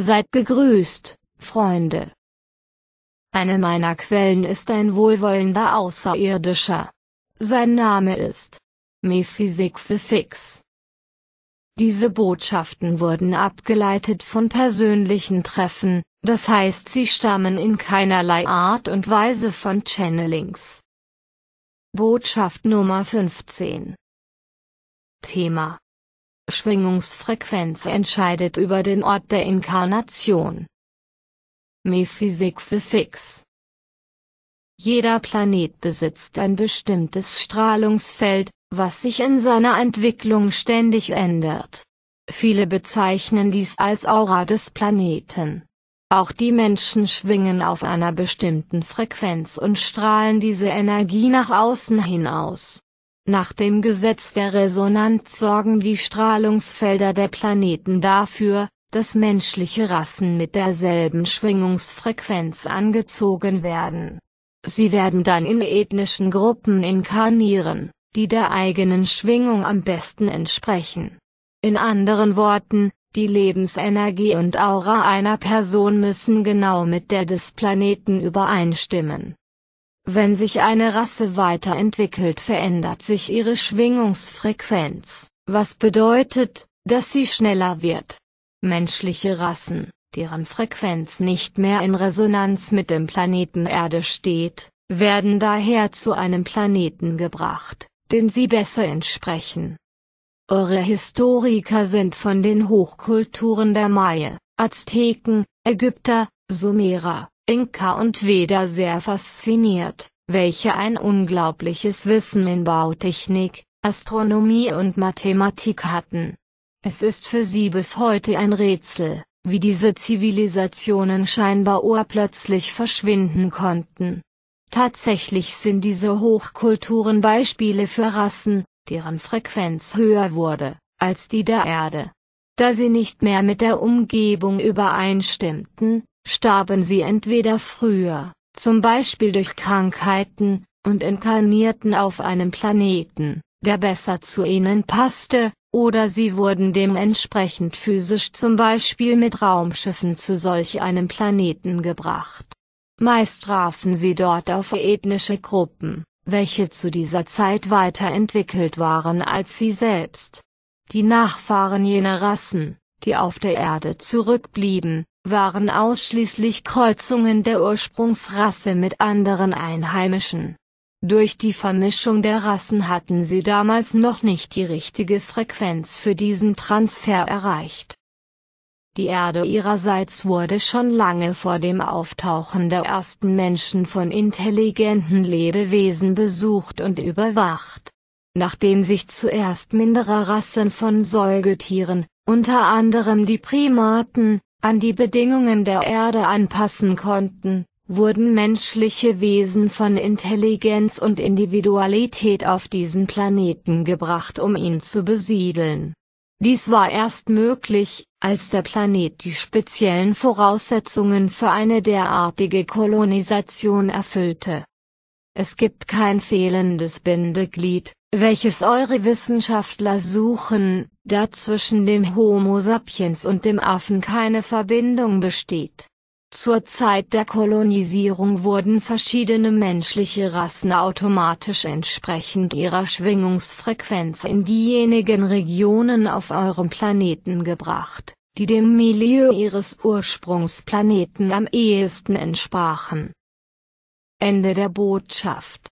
Seid gegrüßt, Freunde. Eine meiner Quellen ist ein wohlwollender Außerirdischer. Sein Name ist Mephysik für Fix. Diese Botschaften wurden abgeleitet von persönlichen Treffen, das heißt sie stammen in keinerlei Art und Weise von Channelings. Botschaft Nummer 15 Thema Schwingungsfrequenz entscheidet über den Ort der Inkarnation. Mephysik für Fix Jeder Planet besitzt ein bestimmtes Strahlungsfeld, was sich in seiner Entwicklung ständig ändert. Viele bezeichnen dies als Aura des Planeten. Auch die Menschen schwingen auf einer bestimmten Frequenz und strahlen diese Energie nach außen hinaus. Nach dem Gesetz der Resonanz sorgen die Strahlungsfelder der Planeten dafür, dass menschliche Rassen mit derselben Schwingungsfrequenz angezogen werden. Sie werden dann in ethnischen Gruppen inkarnieren, die der eigenen Schwingung am besten entsprechen. In anderen Worten, die Lebensenergie und Aura einer Person müssen genau mit der des Planeten übereinstimmen. Wenn sich eine Rasse weiterentwickelt, verändert sich ihre Schwingungsfrequenz, was bedeutet, dass sie schneller wird. Menschliche Rassen, deren Frequenz nicht mehr in Resonanz mit dem Planeten Erde steht, werden daher zu einem Planeten gebracht, den sie besser entsprechen. Eure Historiker sind von den Hochkulturen der Maya, Azteken, Ägypter, Sumerer, Inka und Veda sehr fasziniert, welche ein unglaubliches Wissen in Bautechnik, Astronomie und Mathematik hatten. Es ist für sie bis heute ein Rätsel, wie diese Zivilisationen scheinbar urplötzlich verschwinden konnten. Tatsächlich sind diese Hochkulturen Beispiele für Rassen, deren Frequenz höher wurde, als die der Erde. Da sie nicht mehr mit der Umgebung übereinstimmten, starben sie entweder früher, zum Beispiel durch Krankheiten, und inkarnierten auf einem Planeten, der besser zu ihnen passte, oder sie wurden dementsprechend physisch zum Beispiel mit Raumschiffen zu solch einem Planeten gebracht. Meist trafen sie dort auf ethnische Gruppen, welche zu dieser Zeit weiterentwickelt waren als sie selbst. Die Nachfahren jener Rassen, die auf der Erde zurückblieben, waren ausschließlich Kreuzungen der Ursprungsrasse mit anderen Einheimischen. Durch die Vermischung der Rassen hatten sie damals noch nicht die richtige Frequenz für diesen Transfer erreicht. Die Erde ihrerseits wurde schon lange vor dem Auftauchen der ersten Menschen von intelligenten Lebewesen besucht und überwacht. Nachdem sich zuerst mindere Rassen von Säugetieren, unter anderem die Primaten, an die Bedingungen der Erde anpassen konnten, wurden menschliche Wesen von Intelligenz und Individualität auf diesen Planeten gebracht um ihn zu besiedeln. Dies war erst möglich, als der Planet die speziellen Voraussetzungen für eine derartige Kolonisation erfüllte. Es gibt kein fehlendes Bindeglied, welches eure Wissenschaftler suchen, da zwischen dem Homo sapiens und dem Affen keine Verbindung besteht. Zur Zeit der Kolonisierung wurden verschiedene menschliche Rassen automatisch entsprechend ihrer Schwingungsfrequenz in diejenigen Regionen auf eurem Planeten gebracht, die dem Milieu ihres Ursprungsplaneten am ehesten entsprachen. Ende der Botschaft